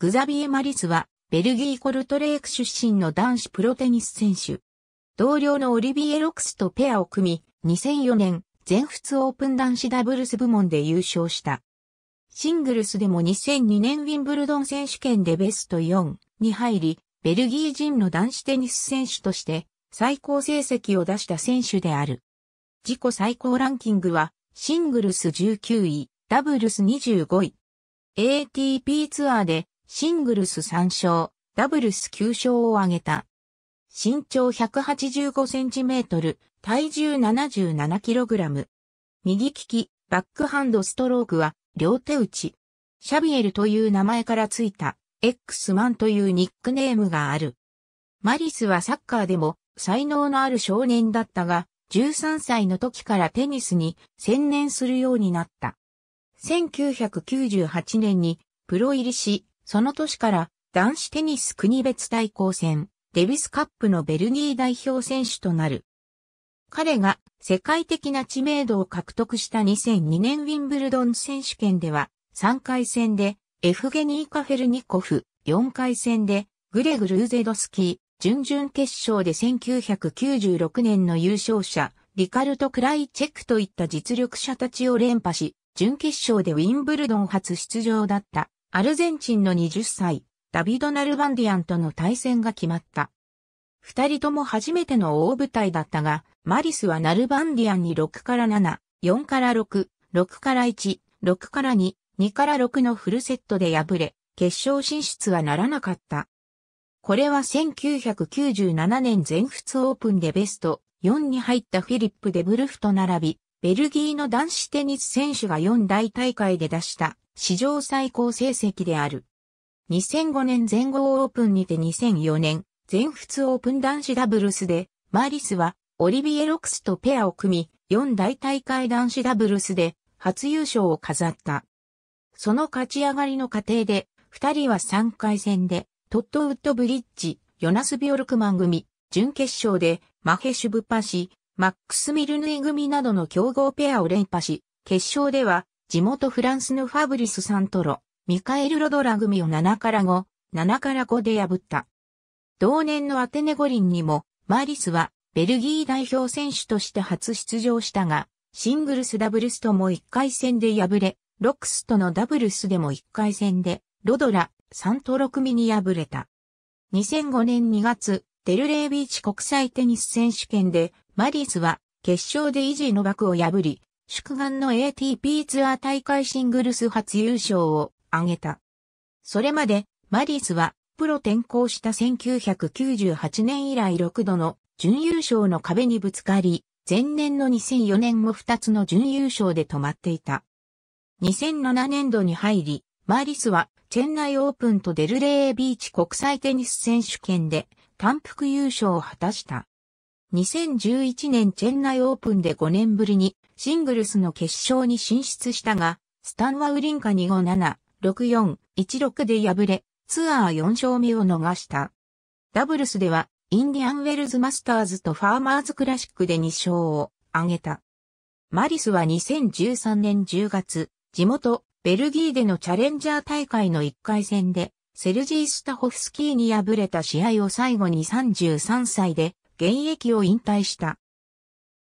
グザビエ・マリスは、ベルギー・コルトレーク出身の男子プロテニス選手。同僚のオリビエ・ロクスとペアを組み、2004年、全仏オープン男子ダブルス部門で優勝した。シングルスでも2002年ウィンブルドン選手権でベスト4に入り、ベルギー人の男子テニス選手として最高成績を出した選手である。自己最高ランキングは、シングルス19位、ダブルス25位。ATP ツアーでシングルス3勝、ダブルス9勝を挙げた。身長185センチメートル、体重77キログラム。右利き、バックハンドストロークは両手打ち。シャビエルという名前からついた X マンというニックネームがある。マリスはサッカーでも才能のある少年だったが、13歳の時からテニスに専念するようになった。1998年にプロ入りし、その年から男子テニス国別対抗戦、デビスカップのベルギー代表選手となる。彼が世界的な知名度を獲得した2002年ウィンブルドン選手権では3回戦でエフゲニー・カフェルニコフ、4回戦でグレグ・ルーゼドスキー、準々決勝で1996年の優勝者、リカルト・クライチェックといった実力者たちを連覇し、準決勝でウィンブルドン初出場だったアルゼンチンの20歳、ダビド・ナルバンディアンとの対戦が決まった。二人とも初めての大舞台だったが、マリスはナルバンディアンに6から7、4から6、6から1、6から2、2から6のフルセットで敗れ、決勝進出はならなかった。これは1997年全仏オープンでベスト4に入ったフィリップ・デブルフと並び、ベルギーの男子テニス選手が4大大会で出した史上最高成績である。2005年全豪オープンにて2004年、全仏オープン男子ダブルスで、マリスは、オリビエ・ロクスとペアを組み、4大大会男子ダブルスで、初優勝を飾った。その勝ち上がりの過程で、2人は3回戦で、トットウッドブリッジ、ヨナス・ビオルクマン組、準決勝で、マヘシュブパシ、マックス・ミルヌイ組などの強豪ペアを連覇し、決勝では、地元フランスのファブリス・サントロ、ミカエル・ロドラ組を7から5、7から5で破った。同年のアテネ五輪にも、マリスはベルギー代表選手として初出場したが、シングルスダブルスとも1回戦で敗れ、ロックスとのダブルスでも1回戦で、ロドラ、サントロ組に敗れた。2005年2月、デルレービーチ国際テニス選手権で、マリスは決勝でイーノの枠を破り、祝願の ATP ツアー大会シングルス初優勝を挙げた。それまで、マリスは、プロ転向した1998年以来6度の準優勝の壁にぶつかり、前年の2004年も2つの準優勝で止まっていた。2007年度に入り、マリスは、チェンナイオープンとデルレービーチ国際テニス選手権で、単複優勝を果たした。2011年チェンナイオープンで5年ぶりにシングルスの決勝に進出したが、スタンはウリンカ257、64、16で敗れ、ツアー4勝目を逃した。ダブルスでは、インディアンウェルズマスターズとファーマーズクラシックで2勝を挙げた。マリスは2013年10月、地元、ベルギーでのチャレンジャー大会の1回戦で、セルジー・スタホフスキーに敗れた試合を最後に33歳で、現役を引退した。